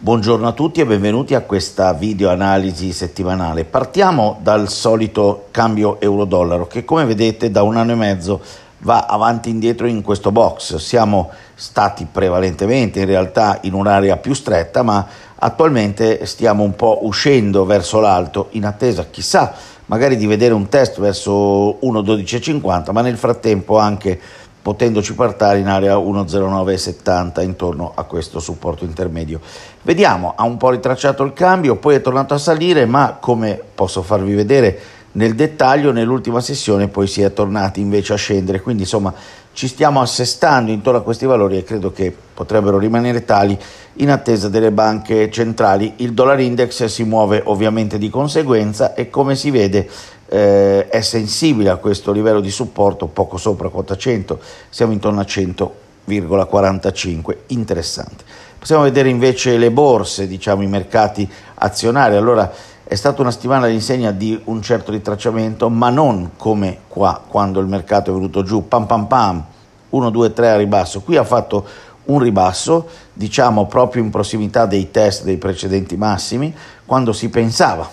Buongiorno a tutti e benvenuti a questa video analisi settimanale. Partiamo dal solito cambio euro-dollaro che come vedete da un anno e mezzo va avanti e indietro in questo box. Siamo stati prevalentemente in realtà in un'area più stretta ma attualmente stiamo un po' uscendo verso l'alto in attesa chissà magari di vedere un test verso 1.12.50 ma nel frattempo anche potendoci portare in area 1,0970 intorno a questo supporto intermedio. Vediamo, ha un po' ritracciato il cambio, poi è tornato a salire, ma come posso farvi vedere nel dettaglio, nell'ultima sessione poi si è tornati invece a scendere, quindi insomma ci stiamo assestando intorno a questi valori e credo che potrebbero rimanere tali in attesa delle banche centrali. Il dollar index si muove ovviamente di conseguenza e come si vede eh, è sensibile a questo livello di supporto, poco sopra quota 100, siamo intorno a 100,45, interessante. Possiamo vedere invece le borse, diciamo i mercati azionari, allora è stata una settimana all'insegna di un certo ritracciamento, ma non come qua, quando il mercato è venuto giù, pam pam pam, 1, 2, 3 a ribasso, qui ha fatto un ribasso, diciamo proprio in prossimità dei test dei precedenti massimi, quando si pensava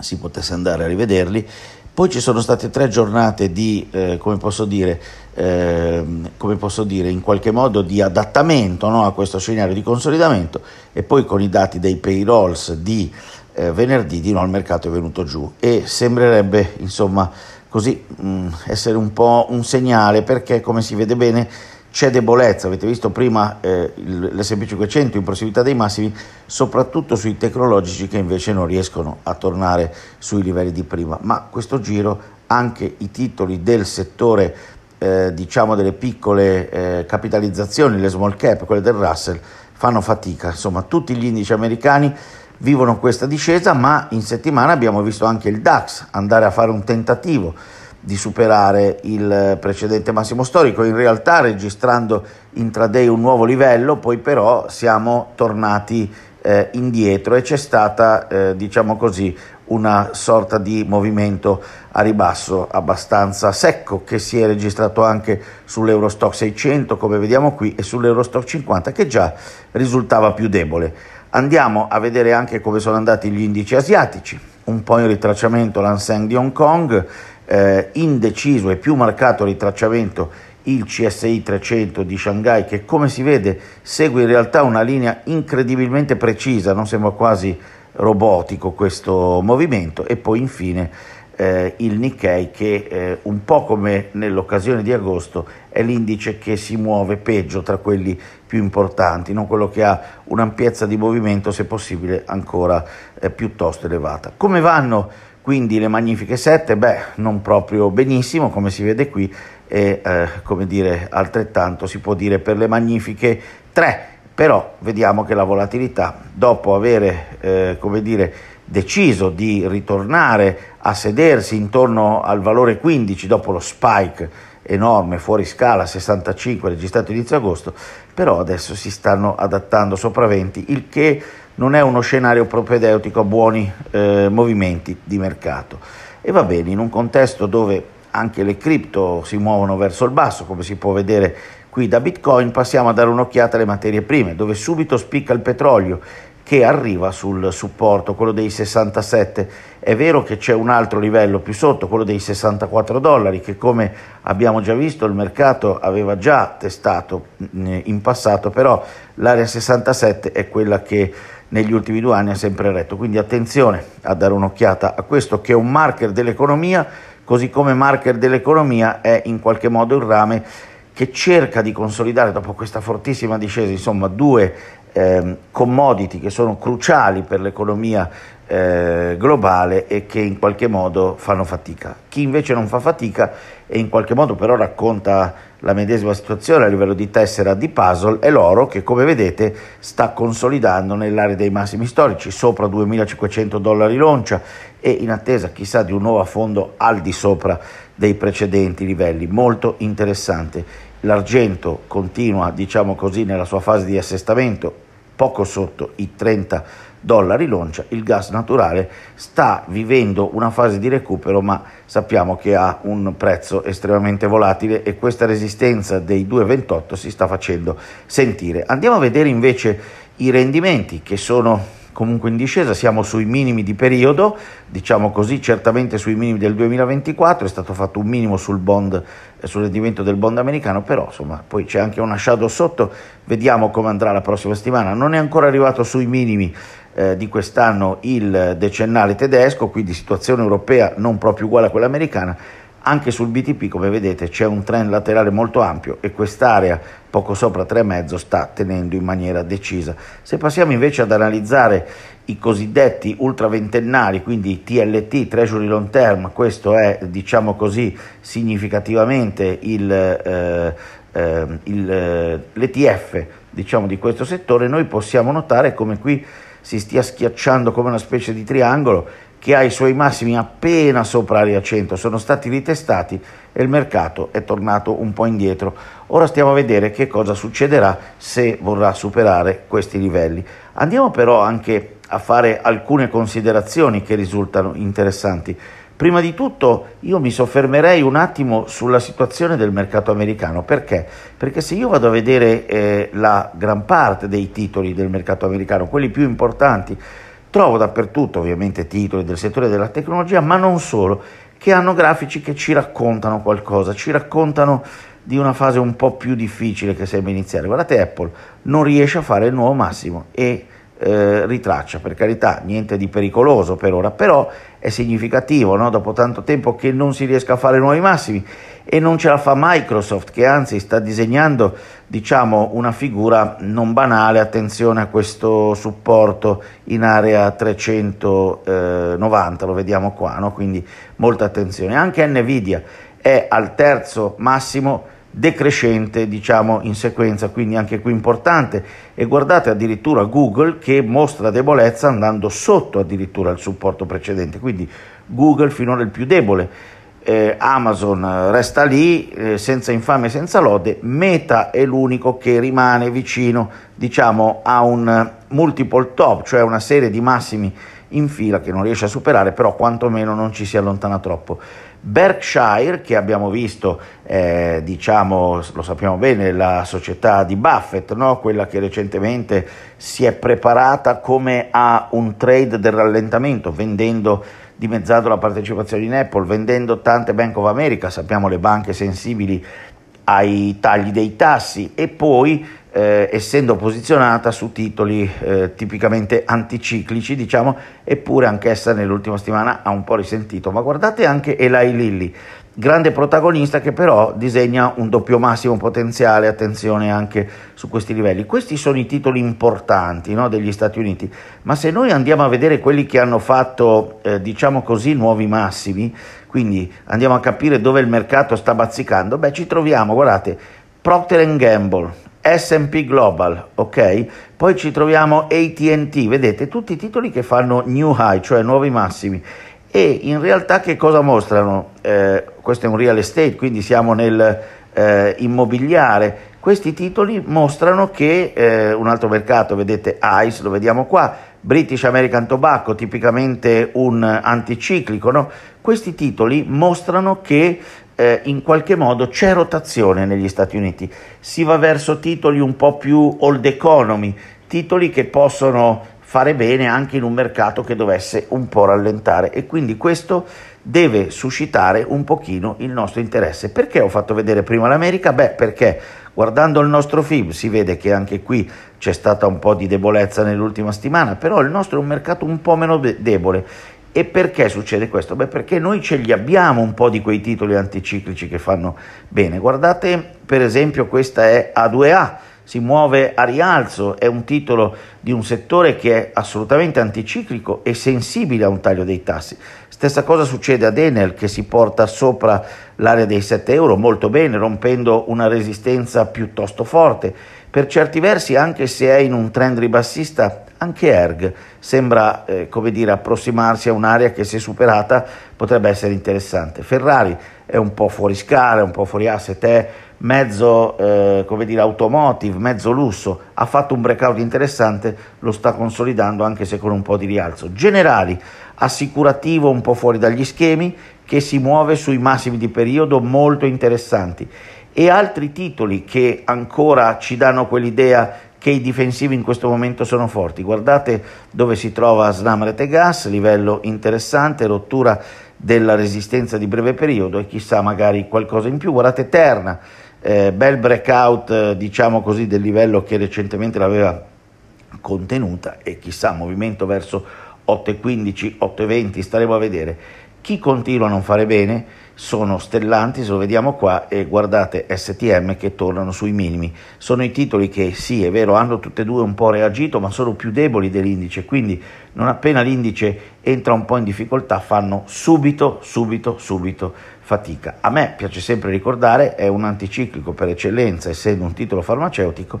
si potesse andare a rivederli. Poi ci sono state tre giornate di, eh, come, posso dire, eh, come, posso dire, in qualche modo di adattamento no, a questo scenario di consolidamento e poi con i dati dei payrolls di eh, venerdì di no, il mercato è venuto giù e sembrerebbe insomma così mh, mm, essere un po' un segnale perché come si vede bene c'è debolezza, avete visto prima eh, l'SP500 in prossimità dei massimi, soprattutto sui tecnologici che invece non riescono a tornare sui livelli di prima, ma questo giro anche i titoli del settore eh, diciamo delle piccole eh, capitalizzazioni, le small cap, quelle del Russell, fanno fatica, insomma tutti gli indici americani vivono questa discesa, ma in settimana abbiamo visto anche il DAX andare a fare un tentativo di superare il precedente massimo storico, in realtà registrando intraday un nuovo livello, poi però siamo tornati eh, indietro e c'è stata, eh, diciamo così, una sorta di movimento a ribasso abbastanza secco che si è registrato anche sull'Eurostock 600 come vediamo qui e sull'Eurostock 50 che già risultava più debole. Andiamo a vedere anche come sono andati gli indici asiatici, un po' in ritracciamento l'Anseng di Hong Kong eh, indeciso e più marcato ritracciamento il CSI 300 di Shanghai che come si vede segue in realtà una linea incredibilmente precisa, non sembra quasi robotico questo movimento e poi infine eh, il Nikkei che eh, un po' come nell'occasione di agosto è l'indice che si muove peggio tra quelli più importanti, non quello che ha un'ampiezza di movimento se possibile ancora eh, piuttosto elevata. Come vanno quindi le magnifiche 7, beh, non proprio benissimo come si vede qui e eh, come dire altrettanto si può dire per le magnifiche 3, però vediamo che la volatilità dopo aver eh, come dire, deciso di ritornare a sedersi intorno al valore 15 dopo lo spike enorme fuori scala 65 registrato inizio agosto, però adesso si stanno adattando sopravventi, il che non è uno scenario propedeutico a buoni eh, movimenti di mercato. E va bene, in un contesto dove anche le cripto si muovono verso il basso, come si può vedere qui da Bitcoin, passiamo a dare un'occhiata alle materie prime, dove subito spicca il petrolio che arriva sul supporto, quello dei 67. È vero che c'è un altro livello più sotto, quello dei 64 dollari, che come abbiamo già visto il mercato aveva già testato mm, in passato, però l'area 67 è quella che negli ultimi due anni ha sempre retto. Quindi attenzione a dare un'occhiata a questo che è un marker dell'economia, così come marker dell'economia è in qualche modo il rame che cerca di consolidare dopo questa fortissima discesa, insomma due eh, commodity che sono cruciali per l'economia eh, globale e che in qualche modo fanno fatica. Chi invece non fa fatica e in qualche modo però racconta la medesima situazione a livello di tessera di puzzle e l'oro che come vedete sta consolidando nell'area dei massimi storici sopra 2500 dollari l'oncia e in attesa chissà di un nuovo fondo al di sopra dei precedenti livelli, molto interessante. L'argento continua diciamo così nella sua fase di assestamento poco sotto i 30 dollari l'oncia, il gas naturale sta vivendo una fase di recupero ma sappiamo che ha un prezzo estremamente volatile e questa resistenza dei 2,28 si sta facendo sentire. Andiamo a vedere invece i rendimenti che sono comunque in discesa, siamo sui minimi di periodo, diciamo così, certamente sui minimi del 2024, è stato fatto un minimo sul bond, eh, sul rendimento del bond americano, però insomma poi c'è anche una shadow sotto, vediamo come andrà la prossima settimana, non è ancora arrivato sui minimi eh, di quest'anno il decennale tedesco, quindi situazione europea non proprio uguale a quella americana, anche sul BTP, come vedete, c'è un trend laterale molto ampio e quest'area poco sopra 3,5 sta tenendo in maniera decisa. Se passiamo invece ad analizzare i cosiddetti ultraventennali, quindi TLT, Treasury Long Term, questo è, diciamo così, significativamente il, eh, ehm, eh, il, l'ETF diciamo, di questo settore, noi possiamo notare come qui si stia schiacciando come una specie di triangolo che ha i suoi massimi appena sopra l'area 100, sono stati ritestati e il mercato è tornato un po' indietro. Ora stiamo a vedere che cosa succederà se vorrà superare questi livelli. Andiamo però anche a fare alcune considerazioni che risultano interessanti. Prima di tutto io mi soffermerei un attimo sulla situazione del mercato americano, perché? Perché se io vado a vedere eh, la gran parte dei titoli del mercato americano, quelli più importanti, trovo dappertutto ovviamente titoli del settore della tecnologia, ma non solo, che hanno grafici che ci raccontano qualcosa, ci raccontano di una fase un po' più difficile che sembra iniziare. Guardate Apple, non riesce a fare il nuovo massimo e eh, ritraccia, per carità, niente di pericoloso per ora, però è significativo no? dopo tanto tempo che non si riesca a fare nuovi massimi e non ce la fa Microsoft che anzi sta disegnando diciamo una figura non banale, attenzione a questo supporto in area 390, eh, lo vediamo qua, no? quindi molta attenzione. Anche Nvidia è al terzo massimo decrescente diciamo in sequenza, quindi anche qui importante. E guardate addirittura Google che mostra debolezza andando sotto addirittura il supporto precedente, quindi Google finora il più debole eh, Amazon resta lì eh, senza infame e senza lode, Meta è l'unico che rimane vicino diciamo, a un eh, multiple top, cioè una serie di massimi in fila che non riesce a superare, però quantomeno non ci si allontana troppo. Berkshire, che abbiamo visto, eh, diciamo, lo sappiamo bene, la società di Buffett, no? quella che recentemente si è preparata come a un trade del rallentamento, vendendo dimezzato la partecipazione in Apple, vendendo tante Bank of America, sappiamo le banche sensibili ai tagli dei tassi e poi eh, essendo posizionata su titoli eh, tipicamente anticiclici, diciamo, eppure anch'essa nell'ultima settimana ha un po' risentito. Ma guardate anche Eli Lilly, grande protagonista che però disegna un doppio massimo potenziale, attenzione anche su questi livelli. Questi sono i titoli importanti no, degli Stati Uniti, ma se noi andiamo a vedere quelli che hanno fatto, eh, diciamo così, nuovi massimi, quindi andiamo a capire dove il mercato sta bazzicando, beh ci troviamo, guardate, Procter Gamble, SP Global, ok? Poi ci troviamo ATT, vedete, tutti i titoli che fanno new high, cioè nuovi massimi e in realtà che cosa mostrano? Eh, questo è un real estate, quindi siamo nel eh, immobiliare. Questi titoli mostrano che eh, un altro mercato, vedete ICE, lo vediamo qua, British American Tobacco, tipicamente un anticiclico, no? questi titoli mostrano che eh, in qualche modo c'è rotazione negli Stati Uniti, si va verso titoli un po' più old economy, titoli che possono fare bene anche in un mercato che dovesse un po' rallentare e quindi questo deve suscitare un pochino il nostro interesse. Perché ho fatto vedere prima l'America? Beh, perché guardando il nostro film si vede che anche qui c'è stata un po' di debolezza nell'ultima settimana, però il nostro è un mercato un po' meno debole. E perché succede questo? Beh, perché noi ce li abbiamo un po' di quei titoli anticiclici che fanno bene. Guardate, per esempio, questa è A2A si muove a rialzo, è un titolo di un settore che è assolutamente anticiclico e sensibile a un taglio dei tassi. Stessa cosa succede ad Enel che si porta sopra l'area dei 7 euro molto bene, rompendo una resistenza piuttosto forte. Per certi versi, anche se è in un trend ribassista, anche ERG sembra eh, come dire, approssimarsi a un'area che se superata potrebbe essere interessante. Ferrari è un po' fuori scala, un po' fuori asset, è mezzo eh, come dire, automotive, mezzo lusso, ha fatto un breakout interessante, lo sta consolidando anche se con un po' di rialzo. Generali, assicurativo un po' fuori dagli schemi, che si muove sui massimi di periodo molto interessanti e altri titoli che ancora ci danno quell'idea che i difensivi in questo momento sono forti. Guardate dove si trova Snamrete Gas, livello interessante, rottura della resistenza di breve periodo e chissà magari qualcosa in più. Guardate Terna eh, bel breakout eh, diciamo così del livello che recentemente l'aveva contenuta e chissà movimento verso 8.15, 8.20 staremo a vedere chi continua a non fare bene sono stellanti, se lo vediamo qua, e guardate STM che tornano sui minimi. Sono i titoli che sì, è vero, hanno tutte e due un po' reagito, ma sono più deboli dell'indice, quindi non appena l'indice entra un po' in difficoltà fanno subito, subito, subito fatica. A me piace sempre ricordare, è un anticiclico per eccellenza, essendo un titolo farmaceutico,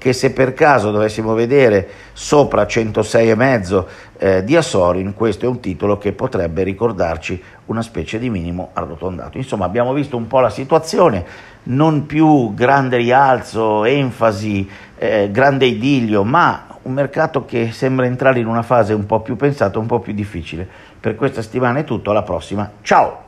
che se per caso dovessimo vedere sopra 106,5 eh, di Asorin, questo è un titolo che potrebbe ricordarci una specie di minimo arrotondato. Insomma, abbiamo visto un po' la situazione, non più grande rialzo, enfasi, eh, grande idillio, ma un mercato che sembra entrare in una fase un po' più pensata, un po' più difficile. Per questa settimana è tutto, alla prossima, ciao!